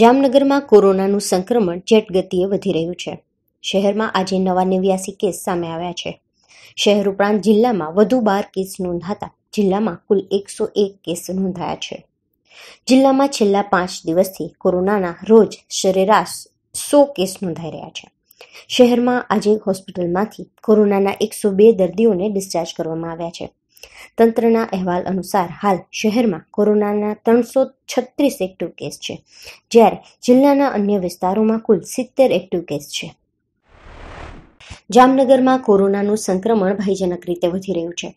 જામનગરમાં કોરોનાનું સંક્રમણ જેટગતિએ વધી રહ્યું છે શહેરમાં આજે નવા નેવ્યાસી કેસ સામે આવ્યા છે શહેર ઉપરાંત જિલ્લામાં વધુ બાર કેસ નોંધાતા જિલ્લામાં કુલ એકસો એક કેસ નોંધાયા છે જિલ્લામાં છેલ્લા પાંચ દિવસથી કોરોનાના રોજ સરેરાશ સો કેસ નોંધાઈ રહ્યા છે શહેરમાં આજે હોસ્પિટલમાંથી કોરોનાના એકસો બે દર્દીઓને ડિસ્ચાર્જ કરવામાં આવ્યા છે તંત્રના અહેવાલ અનુસાર હાલ શહેરમાં કોરોનાના ત્રણસો છત્રીસ એક્ટિવ કેસ છે જ્યારે જિલ્લાના અન્ય વિસ્તારોમાં કુલ સિત્તેર એક્ટિવ કેસ છે જામનગરમાં કોરોનાનું સંક્રમણ ભયજનક રીતે વધી રહ્યું છે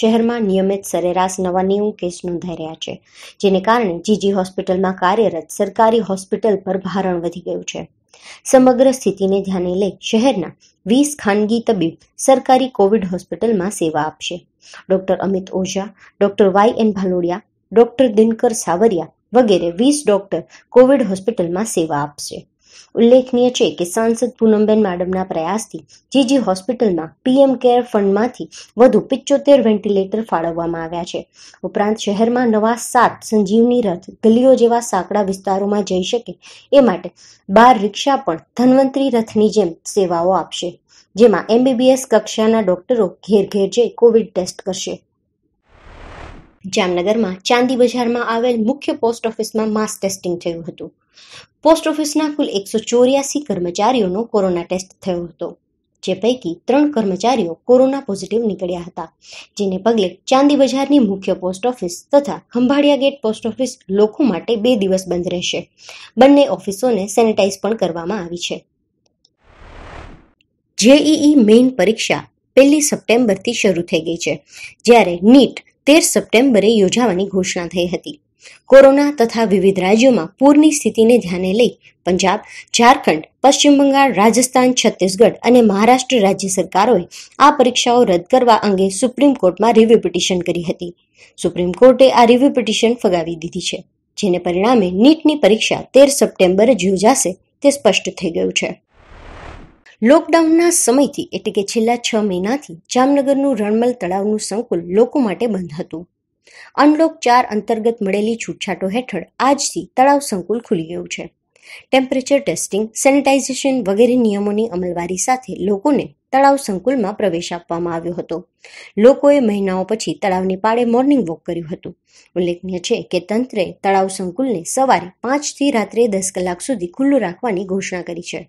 શહેરમાં નિયમિત સરેરાશ નવા નેવું કેસ નોંધાઈ રહ્યા છે જેને કારણે જીજી હોસ્પિટલમાં કાર્યરત સરકારી હોસ્પિટલ પર ભારણ વધી ગયું છે સમગ્ર સ્થિતિને ધ્યાને લઈ શહેરના વીસ ખાનગી તબીબ સરકારી કોવિડ હોસ્પિટલમાં સેવા આપશે doctor Amit Ojha doctor Y N Bhalodia doctor Dinkar Savaria વગેરે વીસ ડોક્ટર કોવિડ હોસ્પિટલમાં સેવા આપશે ઉલ્લેખનીય છે કે સાંસદ પૂનમબેન માડમના પ્રયાસથી જીજી હોસ્પિટલમાં પીએમ કેર ફંડમાંથી વધુ પિચોતેર વેન્ટિલેટર ફાળવવામાં આવ્યા છે ઉપરાંત શહેરમાં નવા સાત સંજીવની રથ ગલીઓ જેવા સાંકડા વિસ્તારોમાં જઈ શકે એ માટે બાર રિક્ષા પણ ધન્વંતરી રથની જેમ સેવાઓ આપશે જેમાં એમબીબીએસ કક્ષાના ડોક્ટરો ઘેર ઘેર જઈ કોવિડ ટેસ્ટ કરશે જામનગરમાં ચાંદી બજારમાં આવેલ મુખ્ય પોસ્ટ ઓફિસમાં માસ ટેસ્ટિંગ થયું હતું પોસ્ટ ઓફિસના કુલ એકસો ચોર્યાસી કર્મચારીઓનો કોરોના ટેસ્ટ થયો હતો જે પૈકી ત્રણ કર્મચારીઓ કોરોના પોઝિટિવ નીકળ્યા હતા જેને પગલે ચાંદી બજારની મુખ્ય પોસ્ટ ઓફિસ તથા ખંભાળિયા ગેટ પોસ્ટ ઓફિસ લોકો માટે બે દિવસ બંધ રહેશે બંને ઓફિસોને સેનિટાઈઝ પણ કરવામાં આવી છે જેઈઈ મેઇન પરીક્ષા પહેલી સપ્ટેમ્બરથી શરૂ થઈ ગઈ છે જ્યારે નીટ તેર સપ્ટેમ્બરે યોજાવાની ઘોષણા થઈ હતી કોરોના તથા વિવિધ રાજ્યોમાં પૂરની સ્થિતિને ધ્યાને લઈ પંજાબ ઝારખંડ પશ્ચિમ બંગાળ રાજસ્થાન છત્તીસગઢ અને મહારાષ્ટ્ર રાજ્ય સરકારોએ આ પરીક્ષાઓ રદ કરવા અંગે સુપ્રીમ કોર્ટમાં રિવ્યુ પિટિશન કરી હતી સુપ્રીમ કોર્ટે આ રિવ્યુ પિટિશન ફગાવી દીધી છે જેને પરિણામે નીટની પરીક્ષા તેર સપ્ટેમ્બર જ યોજાશે તે સ્પષ્ટ થઈ ગયું છે લોકડાઉનના સમયથી એટલે કે છેલ્લા છ મહિનાથી જામનગરનું રણમલ તળાવનું સંકુલ લોકો માટે બંધ હતું અનલોક ચાર અંતર્ગત મળેલી છૂટછાટો હેઠળ આજથી તળાવ સંકુલ ખુલી ગયું છે ટેમ્પરેચર ટેસ્ટિંગ સેનિટાઇઝેશન વગેરે નિયમોની અમલવારી સાથે લોકોને તળાવ સંકુલમાં પ્રવેશ આપવામાં આવ્યો હતો લોકોએ મહિનાઓ પછી તળાવની પાળે મોર્નિંગ વોક કર્યું હતું ઉલ્લેખનીય છે કે તંત્રે તળાવ સંકુલને સવારે પાંચથી રાત્રે દસ કલાક સુધી ખુલ્લું રાખવાની ઘોષણા કરી છે